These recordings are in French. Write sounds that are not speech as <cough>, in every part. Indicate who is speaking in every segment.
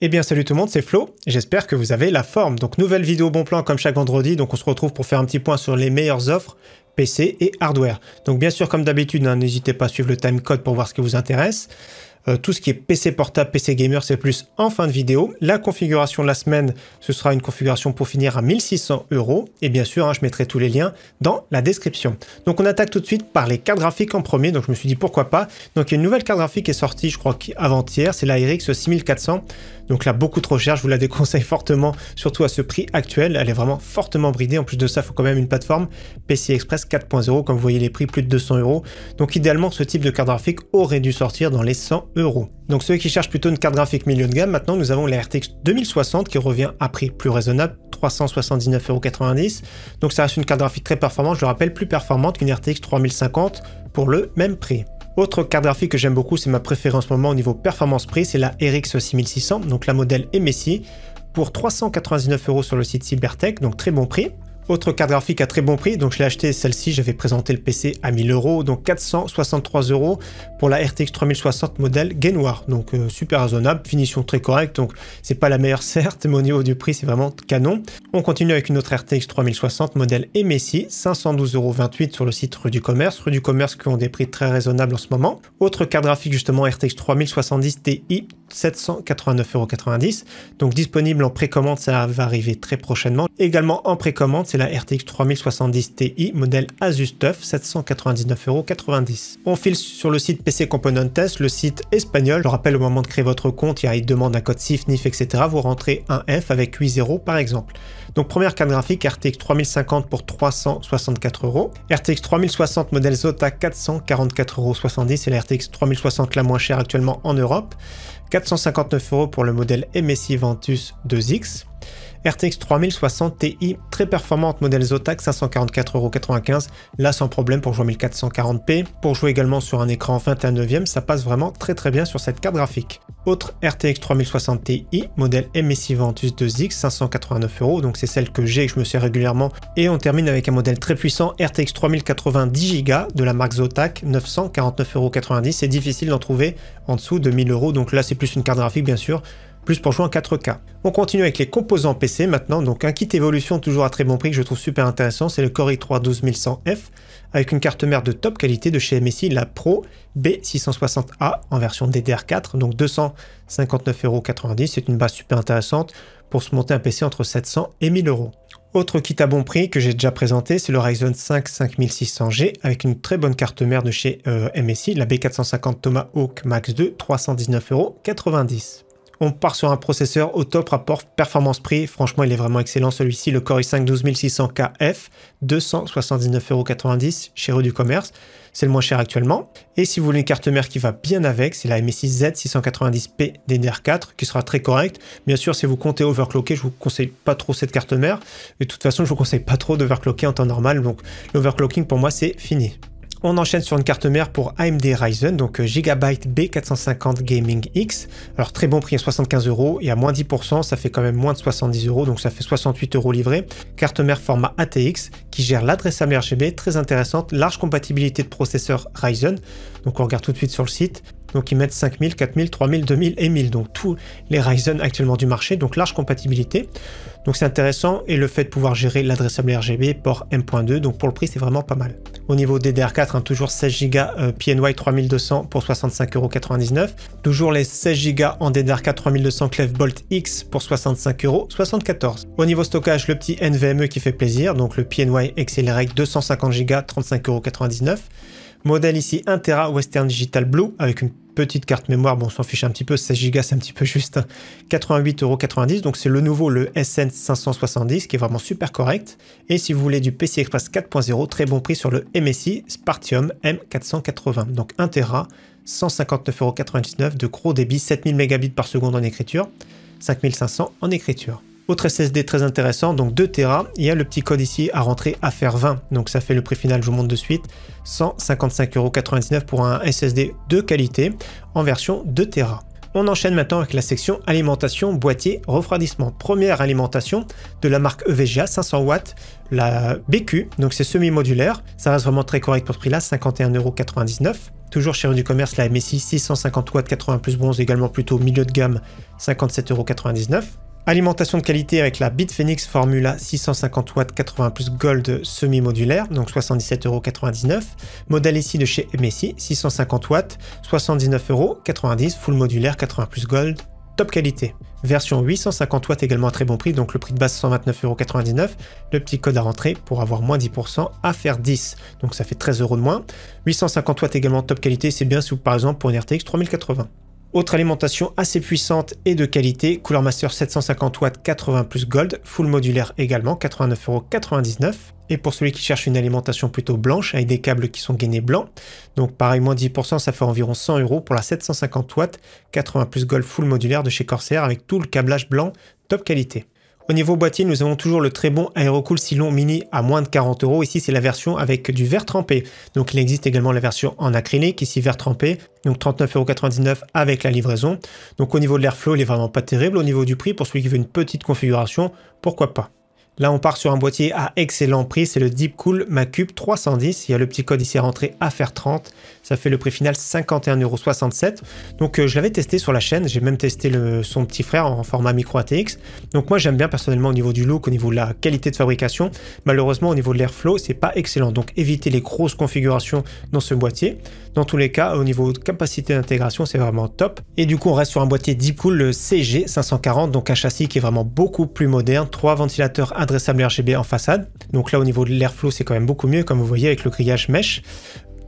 Speaker 1: Eh bien salut tout le monde, c'est Flo, j'espère que vous avez la forme. Donc nouvelle vidéo bon plan comme chaque vendredi, donc on se retrouve pour faire un petit point sur les meilleures offres PC et hardware. Donc bien sûr comme d'habitude, hein, n'hésitez pas à suivre le timecode pour voir ce qui vous intéresse. Euh, tout ce qui est PC portable, PC gamer, c'est plus en fin de vidéo. La configuration de la semaine, ce sera une configuration pour finir à 1600 euros. Et bien sûr, hein, je mettrai tous les liens dans la description. Donc on attaque tout de suite par les cartes graphiques en premier. Donc je me suis dit pourquoi pas. Donc il y a une nouvelle carte graphique qui est sortie, je crois quavant hier c'est la RX 6400. Donc là, beaucoup trop cher, je vous la <laughs> déconseille fortement, surtout à ce prix actuel. Elle est vraiment fortement bridée. En plus de ça, il faut quand même une plateforme PC Express 4.0. Comme vous voyez, les prix plus de 200 euros. Donc idéalement, ce type de carte graphique aurait dû sortir dans les 100 euros. Donc ceux qui cherchent plutôt une carte graphique milieu de gamme, maintenant nous avons la RTX 2060 qui revient à prix plus raisonnable, 379,90€. Donc ça reste une carte graphique très performante, je le rappelle, plus performante qu'une RTX 3050 pour le même prix. Autre carte graphique que j'aime beaucoup, c'est ma préférence en ce moment au niveau performance-prix, c'est la RX 6600, donc la modèle MSI, pour 399 euros sur le site Cybertech, donc très bon prix. Autre carte graphique à très bon prix, donc je l'ai acheté celle-ci, j'avais présenté le PC à 1000 euros, donc 463 euros pour la RTX 3060 modèle noir donc euh, super raisonnable, finition très correcte, donc c'est pas la meilleure <laughs> certes, mais au niveau du prix c'est vraiment canon. On continue avec une autre RTX 3060 modèle MSI, 512,28 euros sur le site rue du commerce, rue du commerce qui ont des prix très raisonnables en ce moment. Autre carte graphique justement RTX 3070 Ti, 789,90 euros, donc disponible en précommande, ça va arriver très prochainement. Également en précommande, c'est la RTX 3070 Ti modèle Asus TUF 799,90€. On file sur le site PC Component Test, le site espagnol. Je rappelle au moment de créer votre compte, il, il demande un code SIF, NIF, etc. Vous rentrez un F avec 8 0 par exemple. Donc première carte graphique RTX 3050 pour euros. RTX 3060 modèle Zota 444,70€ c'est la RTX 3060 la moins chère actuellement en Europe. 459 euros pour le modèle MSI Ventus 2X. RTX 3060 Ti, très performante modèle Zotac 544,95€, là sans problème pour jouer 1440p. Pour jouer également sur un écran 21 e ça passe vraiment très très bien sur cette carte graphique. Autre RTX 3060 Ti, modèle MSI Ventus 2X, 589€, donc c'est celle que j'ai et que je me sers régulièrement. Et on termine avec un modèle très puissant RTX 3090 10Go de la marque Zotac, 949,90€, c'est difficile d'en trouver en dessous de 1000€, donc là c'est plus une carte graphique bien sûr, plus pour jouer en 4K. On continue avec les composants PC maintenant, donc un kit évolution toujours à très bon prix que je trouve super intéressant, c'est le Core i3 12100F avec une carte mère de top qualité de chez MSI, la Pro B660A en version DDR4, donc 259,90€, c'est une base super intéressante pour se monter un PC entre 700 et 1000€. Autre kit à bon prix que j'ai déjà présenté, c'est le Ryzen 5 5600G avec une très bonne carte mère de chez euh, MSI, la B450 Tomahawk Max 2, 319,90€. On part sur un processeur au top rapport performance-prix. Franchement, il est vraiment excellent celui-ci, le Core i5 12600KF, 279,90€ chez Rue du Commerce. C'est le moins cher actuellement. Et si vous voulez une carte mère qui va bien avec, c'est la MSI Z690P DDR4 qui sera très correcte. Bien sûr, si vous comptez overclocker, je vous conseille pas trop cette carte mère. Et de toute façon, je vous conseille pas trop d'overclocker en temps normal. Donc, l'overclocking pour moi, c'est fini. On enchaîne sur une carte mère pour AMD Ryzen, donc euh, Gigabyte B450 Gaming X. Alors très bon prix à hein, 75 euros et à moins 10%, ça fait quand même moins de 70 euros, donc ça fait 68 euros livré. Carte mère format ATX qui gère l'adressable RGB, très intéressante, large compatibilité de processeur Ryzen. Donc on regarde tout de suite sur le site. Donc ils mettent 5000, 4000, 3000, 2000 et 1000. Donc tous les Ryzen actuellement du marché, donc large compatibilité. Donc c'est intéressant et le fait de pouvoir gérer l'adressable RGB port M.2, donc pour le prix c'est vraiment pas mal. Au niveau DDR4, hein, toujours 16 Go PNY 3200 pour 65,99€. Toujours les 16 Go en DDR4 3200 Clef Bolt X pour 65,74€. Au niveau stockage, le petit NVMe qui fait plaisir, donc le PNY Accelerate 250 Go 35,99€. Modèle ici 1 Western Digital Blue avec une petite carte mémoire, bon, on s'en fiche un petit peu, 16 Go, c'est un petit peu juste. 88,90€, donc c'est le nouveau, le SN570, qui est vraiment super correct. Et si vous voulez du PCI Express 4.0, très bon prix sur le MSI Spartium M480, donc 1 Tera, 159,99€, de gros débit, 7000 Mbps en écriture, 5500 en écriture. Autre SSD très intéressant, donc 2 Tera. Il y a le petit code ici à rentrer à faire 20. Donc ça fait le prix final, je vous montre de suite. 155,99€ pour un SSD de qualité en version 2 Tera. On enchaîne maintenant avec la section alimentation, boîtier, refroidissement. Première alimentation de la marque EVGA 500 watts, la BQ, donc c'est semi-modulaire. Ça reste vraiment très correct pour ce prix-là, 51,99€. Toujours chez Rue du Commerce, la MSI 650 w 80 plus bronze, également plutôt milieu de gamme, 57,99€. Alimentation de qualité avec la Bitphoenix Formula 650 w 80 plus Gold semi-modulaire, donc 77,99€. Modèle ici de chez MSI, 650 w 79,90€, full modulaire 80 plus Gold, top qualité. Version 850 w également à très bon prix, donc le prix de base 129,99€. Le petit code à rentrer pour avoir moins 10% à faire 10, donc ça fait 13€ de moins. 850 w également top qualité, c'est bien sous par exemple pour une RTX 3080. Autre alimentation assez puissante et de qualité, Cooler Master 750 watts 80 plus Gold, full modulaire également, 89,99€. Et pour celui qui cherche une alimentation plutôt blanche avec des câbles qui sont gainés blancs, donc pareil moins 10%, ça fait environ 100 euros pour la 750 watts 80 plus Gold full modulaire de chez Corsair avec tout le câblage blanc top qualité. Au niveau boîtier, nous avons toujours le très bon Aerocool Silon Mini à moins de 40 euros. Ici, c'est la version avec du verre trempé. Donc, il existe également la version en acrylique, ici verre trempé, donc 39,99€ avec la livraison. Donc, au niveau de l'airflow, il est vraiment pas terrible. Au niveau du prix, pour celui qui veut une petite configuration, pourquoi pas. Là, on part sur un boîtier à excellent prix, c'est le Deepcool Macube 310. Il y a le petit code ici rentré faire 30 Ça fait le prix final 51,67€. Donc, euh, je l'avais testé sur la chaîne. J'ai même testé son petit frère en format micro ATX. Donc, moi, j'aime bien personnellement au niveau du look, au niveau de la qualité de fabrication. Malheureusement, au niveau de l'airflow, c'est pas excellent. Donc, évitez les grosses configurations dans ce boîtier. Dans tous les cas, au niveau de capacité d'intégration, c'est vraiment top. Et du coup, on reste sur un boîtier Deepcool, CG540. Donc, un châssis qui est vraiment beaucoup plus moderne. Trois ventilateurs adressable RGB en façade. Donc là, au niveau de l'airflow, c'est quand même beaucoup mieux, comme vous voyez avec le grillage mesh.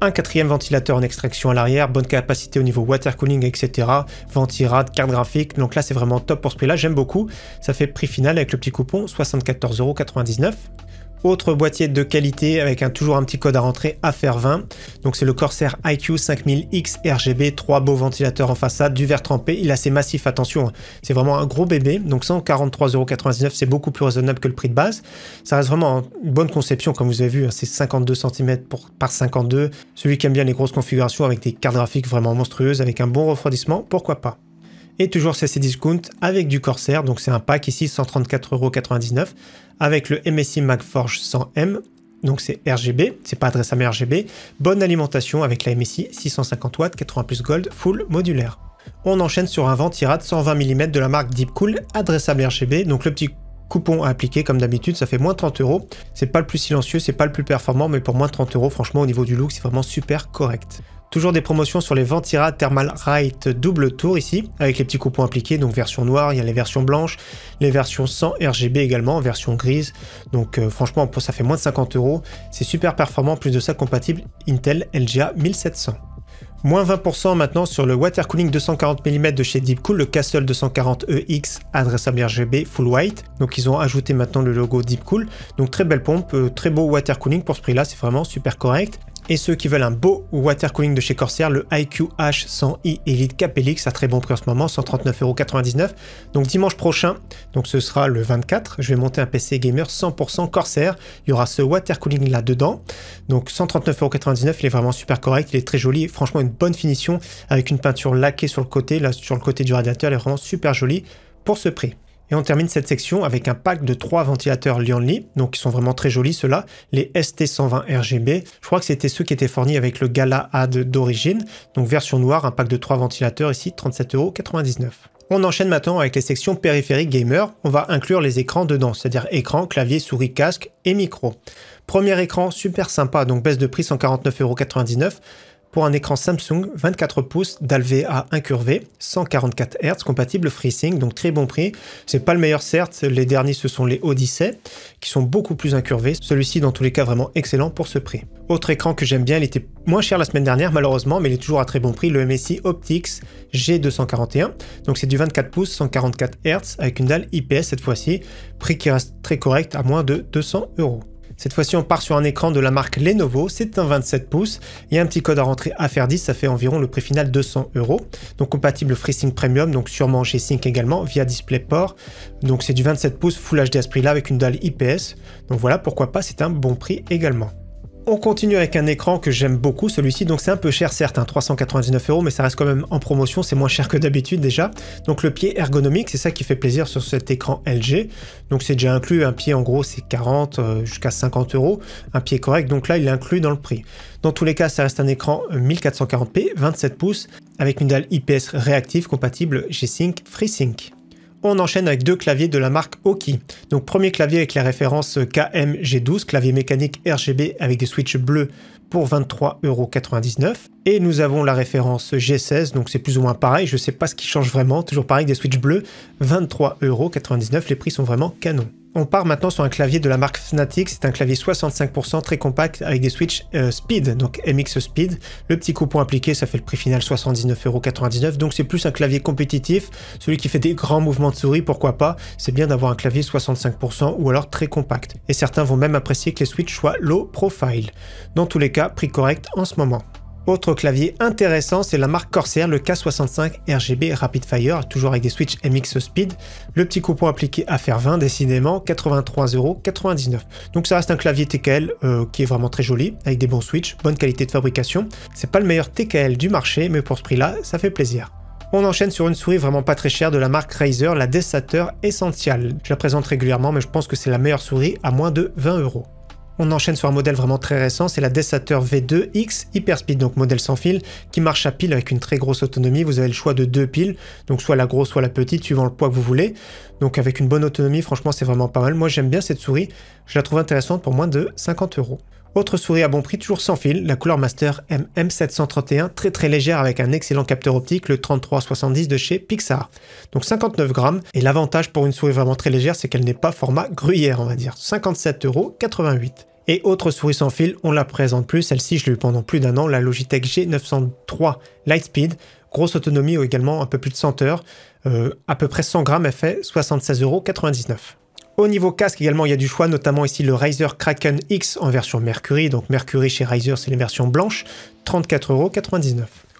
Speaker 1: Un quatrième ventilateur en extraction à l'arrière, bonne capacité au niveau water cooling, etc. Ventirad, carte graphique. Donc là, c'est vraiment top pour ce prix-là. J'aime beaucoup. Ça fait prix final avec le petit coupon 74,99€. Autre boîtier de qualité avec un, toujours un petit code à rentrer faire 20 Donc c'est le Corsair IQ 5000X RGB, trois beaux ventilateurs en façade, du verre trempé. Il est assez massif, attention, hein. c'est vraiment un gros bébé. Donc 143,99€, c'est beaucoup plus raisonnable que le prix de base. Ça reste vraiment une bonne conception, comme vous avez vu, hein. c'est 52 cm par 52. Celui qui aime bien les grosses configurations avec des cartes graphiques vraiment monstrueuses, avec un bon refroidissement, pourquoi pas. Et toujours CC Discount avec du Corsair, donc c'est un pack ici 134,99€ avec le MSI MagForge 100M, donc c'est RGB, c'est pas adressable RGB. Bonne alimentation avec la MSI 650 w 80 plus gold, full modulaire. On enchaîne sur un ventirad 120 mm de la marque Deepcool, adressable RGB, donc le petit coupon à appliquer comme d'habitude ça fait moins 30 euros c'est pas le plus silencieux c'est pas le plus performant mais pour moins 30 euros franchement au niveau du look c'est vraiment super correct Toujours des promotions sur les Ventira Thermal Right double tour ici, avec les petits coupons impliqués, donc version noire, il y a les versions blanches, les versions sans RGB également, version grise. Donc euh, franchement, ça fait moins de 50 euros, c'est super performant, plus de ça compatible Intel LGA 1700. Moins 20% maintenant sur le water cooling 240 mm de chez Deepcool, le Castle 240EX e adressable RGB full white. Donc ils ont ajouté maintenant le logo Deepcool. Donc très belle pompe, euh, très beau water cooling pour ce prix là, c'est vraiment super correct et ceux qui veulent un beau water cooling de chez Corsair, le IQH100i Elite Capelix, à très bon prix en ce moment, 139,99€. Donc dimanche prochain, donc ce sera le 24, je vais monter un PC gamer 100% Corsair. Il y aura ce water cooling là dedans. Donc 139,99€, il est vraiment super correct, il est très joli, franchement une bonne finition avec une peinture laquée sur le côté, là sur le côté du radiateur, il est vraiment super joli pour ce prix. Et on termine cette section avec un pack de trois ventilateurs Li, donc ils sont vraiment très jolis ceux-là, les ST120 RGB. Je crois que c'était ceux qui étaient fournis avec le Gala AD d'origine, donc version noire, un pack de trois ventilateurs ici, 37,99€. On enchaîne maintenant avec les sections périphériques gamer. On va inclure les écrans dedans, c'est-à-dire écran, clavier, souris, casque et micro. Premier écran, super sympa, donc baisse de prix 149,99€ pour un écran Samsung 24 pouces VA incurvé, 144 Hz, compatible FreeSync, donc très bon prix. C'est pas le meilleur certes, les derniers ce sont les Odyssey qui sont beaucoup plus incurvés. Celui-ci dans tous les cas vraiment excellent pour ce prix. Autre écran que j'aime bien, il était moins cher la semaine dernière malheureusement, mais il est toujours à très bon prix, le MSI Optics G241. Donc c'est du 24 pouces, 144 Hz avec une dalle IPS cette fois-ci, prix qui reste très correct à moins de 200 euros. Cette fois-ci, on part sur un écran de la marque Lenovo, c'est un 27 pouces. Il y a un petit code à rentrer faire 10 ça fait environ le prix final 200 euros. Donc compatible FreeSync Premium, donc sûrement chez Sync également, via DisplayPort. Donc c'est du 27 pouces Full HD à prix-là avec une dalle IPS. Donc voilà, pourquoi pas, c'est un bon prix également. On continue avec un écran que j'aime beaucoup, celui-ci, donc c'est un peu cher certes, 399 hein, euros, mais ça reste quand même en promotion, c'est moins cher que d'habitude déjà. Donc le pied ergonomique, c'est ça qui fait plaisir sur cet écran LG. Donc c'est déjà inclus, un pied en gros c'est 40 euh, jusqu'à 50 euros, un pied correct, donc là il est inclus dans le prix. Dans tous les cas, ça reste un écran 1440p, euh, 27 pouces, avec une dalle IPS réactive compatible G-Sync FreeSync on enchaîne avec deux claviers de la marque Oki. Donc premier clavier avec la référence KMG12, clavier mécanique RGB avec des switches bleus pour 23,99€. Et nous avons la référence G16, donc c'est plus ou moins pareil, je ne sais pas ce qui change vraiment, toujours pareil des switches bleus, 23,99€, les prix sont vraiment canons. On part maintenant sur un clavier de la marque Fnatic, c'est un clavier 65% très compact avec des switches euh, Speed, donc MX Speed. Le petit coupon appliqué, ça fait le prix final 79,99€, donc c'est plus un clavier compétitif, celui qui fait des grands mouvements de souris, pourquoi pas, c'est bien d'avoir un clavier 65% ou alors très compact. Et certains vont même apprécier que les switches soient low profile. Dans tous les cas, prix correct en ce moment. Autre clavier intéressant, c'est la marque Corsair, le K65 RGB Rapid Fire, toujours avec des switches MX Speed. Le petit coupon appliqué à faire 20, décidément, 83,99€. Donc ça reste un clavier TKL euh, qui est vraiment très joli, avec des bons switches, bonne qualité de fabrication. C'est pas le meilleur TKL du marché, mais pour ce prix-là, ça fait plaisir. On enchaîne sur une souris vraiment pas très chère de la marque Razer, la Dessator Essential. Je la présente régulièrement, mais je pense que c'est la meilleure souris à moins de 20 euros. On enchaîne sur un modèle vraiment très récent, c'est la dessateur V2 X Hyperspeed, donc modèle sans fil, qui marche à pile avec une très grosse autonomie. Vous avez le choix de deux piles, donc soit la grosse, soit la petite, suivant le poids que vous voulez. Donc avec une bonne autonomie, franchement, c'est vraiment pas mal. Moi, j'aime bien cette souris. Je la trouve intéressante pour moins de 50 euros. Autre souris à bon prix, toujours sans fil, la couleur Master MM731, très très légère avec un excellent capteur optique, le 3370 de chez Pixar. Donc 59 grammes, et l'avantage pour une souris vraiment très légère, c'est qu'elle n'est pas format gruyère, on va dire. 57,88€. Et autre souris sans fil, on la présente plus, celle-ci je l'ai eu pendant plus d'un an, la Logitech G903 Lightspeed, grosse autonomie ou également un peu plus de 100 heures, euh, à peu près 100 grammes, elle fait 76,99€. Au niveau casque également, il y a du choix, notamment ici le Riser Kraken X en version Mercury. Donc Mercury chez Riser, c'est les versions blanches, 34,99€.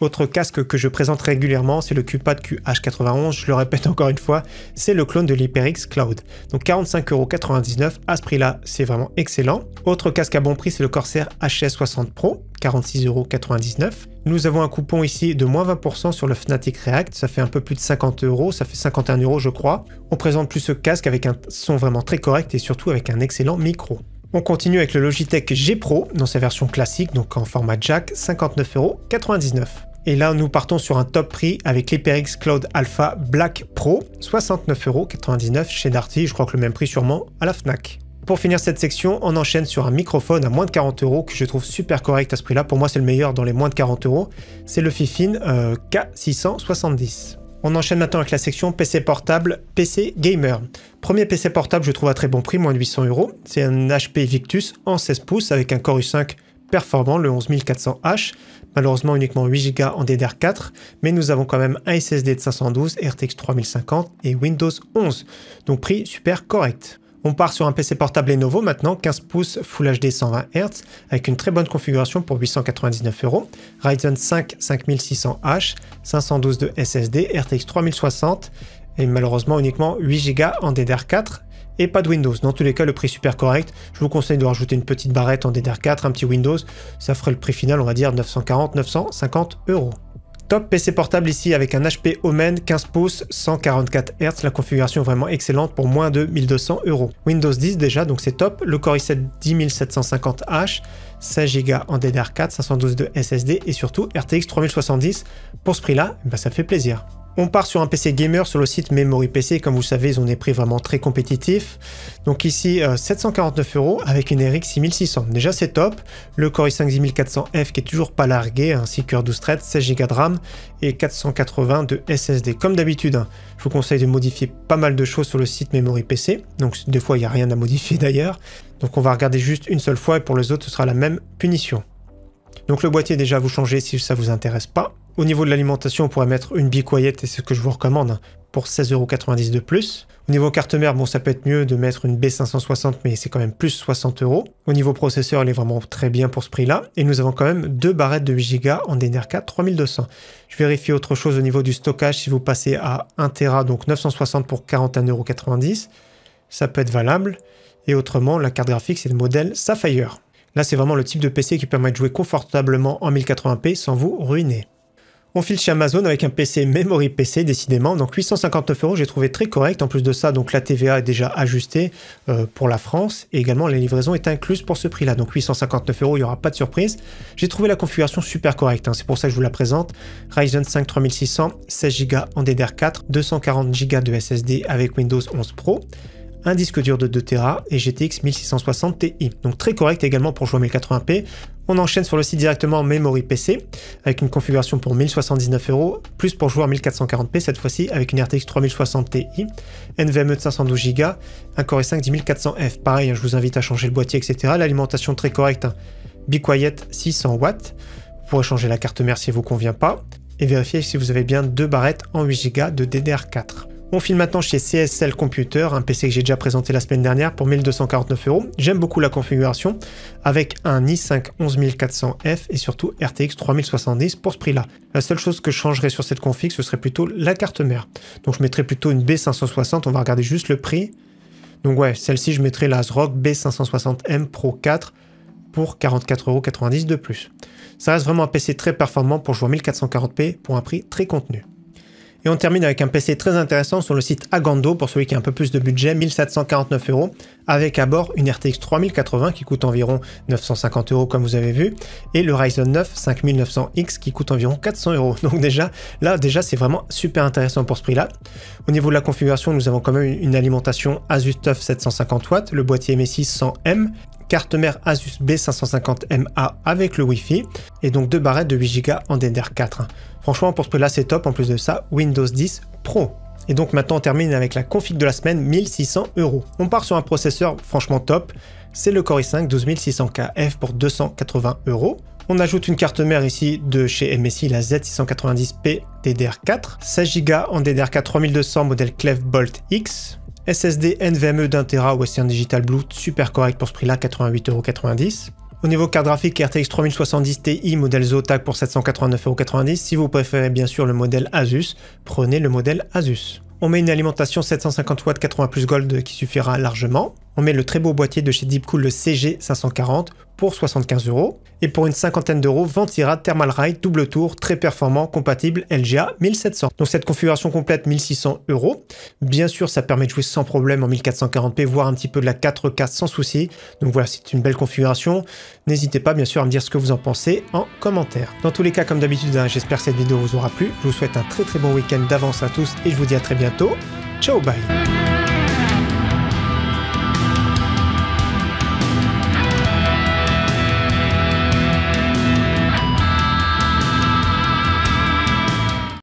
Speaker 1: Autre casque que je présente régulièrement, c'est le QPAD QH91, je le répète <laughs> encore une fois, c'est le clone de l'HyperX Cloud. Donc 45,99€ à ce prix-là, c'est vraiment excellent. Autre casque à bon prix, c'est le Corsair HS60 Pro, 46,99€. Nous avons un coupon ici de moins 20% sur le Fnatic React, ça fait un peu plus de 50€, ça fait 51€ je crois. On présente plus ce casque avec un son vraiment très correct et surtout avec un excellent micro. On continue avec le Logitech G Pro dans sa version classique, donc en format jack, 59,99€. Et là, nous partons sur un top prix avec l'HyperX Cloud Alpha Black Pro, 69,99€ chez Darty, je crois que le même prix sûrement à la FNAC. Pour finir cette section, on enchaîne sur un microphone à moins de 40 euros que je trouve super correct à ce prix-là. Pour moi, c'est le meilleur dans les moins de 40 euros. C'est le Fifine euh, K670. On enchaîne maintenant avec la section PC portable, PC gamer. Premier PC portable, je trouve à très bon prix, moins de 800 euros. C'est un HP Victus en 16 pouces avec un Core i5 performant, le 11400H, malheureusement uniquement 8Go en DDR4, mais nous avons quand même un SSD de 512, RTX 3050 et Windows 11, donc prix super correct. On part sur un PC portable et Lenovo maintenant, 15 pouces Full HD 120 Hz, avec une très bonne configuration pour 899 euros. Ryzen 5 5600H, 512 de SSD, RTX 3060 et malheureusement uniquement 8 Go en DDR4, et pas de Windows. Dans tous les cas, le prix super correct. Je vous conseille de rajouter une petite barrette en DDR4, un petit Windows. Ça ferait le prix final, on va dire 940-950 euros. Top PC portable ici avec un HP Omen 15 pouces 144 Hz, la configuration vraiment excellente pour moins de 1200 euros. Windows 10 déjà, donc c'est top. Le Core i7 10750H, 16 Go en DDR4, 512 de SSD et surtout RTX 3070. Pour ce prix-là, eh ben, ça fait plaisir. On part sur un PC gamer sur le site Memory PC. Comme vous savez, ils ont des prix vraiment très compétitifs. Donc ici, 749 euh, euros avec une RX 6600. Déjà, c'est top. Le Core i5 10400 f qui est toujours pas largué, un 6 12 threads, 16 Go de RAM et 480 de SSD. Comme d'habitude, hein, je vous conseille de modifier pas mal de choses sur le site Memory PC. Donc des fois, il n'y a rien à modifier <laughs> d'ailleurs. Donc on va regarder juste une seule fois et pour les autres, ce sera la même punition. Donc le boîtier, déjà, vous changez si ça vous intéresse pas. Au niveau de l'alimentation, on pourrait mettre une bicoyette, et c'est ce que je vous recommande hein, pour 16,90€ de plus. Au niveau carte mère, bon, ça peut être mieux de mettre une B560, mais c'est quand même plus 60€. Au niveau processeur, elle est vraiment très bien pour ce prix-là. Et nous avons quand même deux barrettes de 8 Go en ddr 4 3200. Je vérifie autre chose au niveau du stockage. Si vous passez à 1 tb donc 960 pour 41,90€, ça peut être valable. Et autrement, la carte graphique, c'est le modèle Sapphire. Là, c'est vraiment le type de PC qui permet de jouer confortablement en 1080p sans vous ruiner. On file chez Amazon avec un PC Memory PC décidément, donc 859 euros, j'ai trouvé très correct. En plus de ça, donc la TVA est déjà ajustée euh, pour la France et également la livraison est incluse pour ce prix-là. Donc 859 euros, il n'y aura pas de surprise. J'ai trouvé la configuration super correcte, hein. c'est pour ça que je vous la présente. Ryzen 5 3600, 16 Go en DDR4, 240 Go de SSD avec Windows 11 Pro un disque dur de 2 Tera et GTX 1660 Ti. Donc très correct également pour jouer 1080p. On enchaîne sur le site directement Memory PC avec une configuration pour 1079 euros, plus pour jouer 1440p cette fois-ci avec une RTX 3060 Ti, NVMe de 512 Go, un Core i5 10400F. Pareil, hein, je vous invite à changer le boîtier, etc. L'alimentation très correcte, hein. Be Quiet 600 watts. Vous pourrez changer la carte mère si elle vous convient pas et vérifier si vous avez bien deux barrettes en 8 Go de DDR4. On filme maintenant chez CSL Computer, un PC que j'ai déjà présenté la semaine dernière pour 1249 euros. J'aime beaucoup la configuration avec un i5 11400F et surtout RTX 3070 pour ce prix-là. La seule chose que je changerais sur cette config, ce serait plutôt la carte mère. Donc je mettrais plutôt une B560, on va regarder juste le prix. Donc ouais, celle-ci, je mettrais la ASRock B560M Pro 4 pour 44,90€ de plus. Ça reste vraiment un PC très performant pour jouer en 1440p pour un prix très contenu. Et on termine avec un PC très intéressant sur le site Agando pour celui qui a un peu plus de budget, 1749 euros avec à bord une RTX 3080 qui coûte environ 950 euros comme vous avez vu, et le Ryzen 9 5900X qui coûte environ 400 euros. <laughs> Donc déjà, là déjà c'est vraiment super intéressant pour ce prix-là. Au niveau de la configuration, nous avons quand même une alimentation Asus TUF 750 watts, le boîtier MSI 100M, carte mère Asus B550MA avec le Wi-Fi et donc deux barrettes de 8 Go en DDR4. Franchement, pour ce prix-là, c'est top. En plus de ça, Windows 10 Pro. Et donc maintenant on termine avec la config de la semaine 1600 euros. On part sur un processeur franchement top, c'est le Core i5 12600KF pour 280 euros. On ajoute une carte mère ici de chez MSI, la Z690P DDR4, 16 Go en DDR4 3200 modèle Clef Bolt X, SSD NVMe d'un Tera Western Digital Blue, super correct pour ce prix-là, 88,90€. Au niveau carte graphique, RTX 3070 Ti, modèle Zotac pour 789,90€. Si vous préférez bien sûr le modèle Asus, prenez le modèle Asus. On met une alimentation 750 w 80 plus gold qui suffira largement. On met le très beau boîtier de chez Deepcool, le CG540, pour 75 euros. Et pour une cinquantaine d'euros, Ventira Thermal Ride double tour très performant compatible LGA 1700. Donc cette configuration complète 1600 euros. Bien sûr, ça permet de jouer sans problème en 1440p, voire un petit peu de la 4K sans souci. Donc voilà, c'est une belle configuration. N'hésitez pas bien sûr à me dire ce que vous en pensez en commentaire. Dans tous les cas, comme d'habitude, hein, j'espère que cette vidéo vous aura plu. Je vous souhaite un très très bon week-end d'avance à tous et je vous dis à très bientôt. Ciao, bye